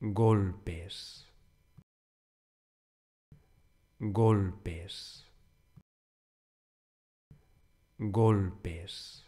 golpes, golpes, golpes.